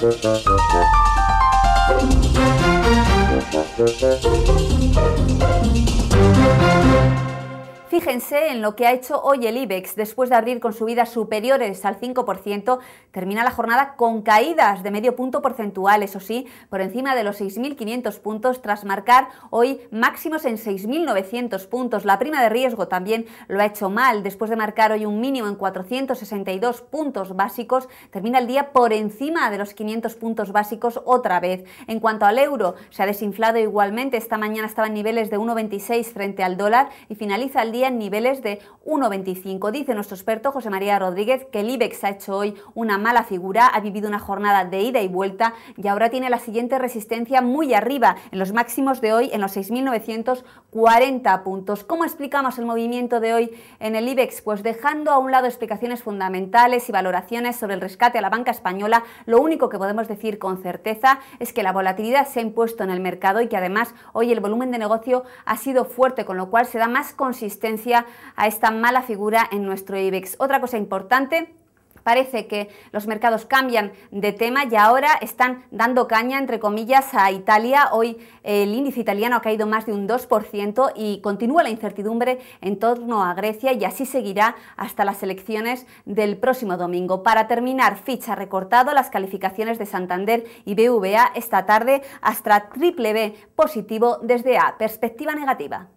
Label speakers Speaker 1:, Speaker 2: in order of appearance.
Speaker 1: Thank you. Fíjense en lo que ha hecho hoy el IBEX. Después de abrir con subidas superiores al 5%, termina la jornada con caídas de medio punto porcentual, eso sí, por encima de los 6.500 puntos, tras marcar hoy máximos en 6.900 puntos. La prima de riesgo también lo ha hecho mal. Después de marcar hoy un mínimo en 462 puntos básicos, termina el día por encima de los 500 puntos básicos otra vez. En cuanto al euro, se ha desinflado igualmente. Esta mañana estaba en niveles de 1,26 frente al dólar y finaliza el día en niveles de 1,25. Dice nuestro experto José María Rodríguez que el IBEX ha hecho hoy una mala figura, ha vivido una jornada de ida y vuelta y ahora tiene la siguiente resistencia muy arriba, en los máximos de hoy, en los 6.940 puntos. ¿Cómo explicamos el movimiento de hoy en el IBEX? Pues dejando a un lado explicaciones fundamentales y valoraciones sobre el rescate a la banca española, lo único que podemos decir con certeza es que la volatilidad se ha impuesto en el mercado y que además hoy el volumen de negocio ha sido fuerte, con lo cual se da más consistencia a esta mala figura en nuestro IBEX. Otra cosa importante parece que los mercados cambian de tema y ahora están dando caña, entre comillas, a Italia. Hoy el índice italiano ha caído más de un 2% y continúa la incertidumbre en torno a Grecia y así seguirá hasta las elecciones del próximo domingo. Para terminar, ficha recortado las calificaciones de Santander y BVA esta tarde hasta triple B positivo desde A, perspectiva negativa.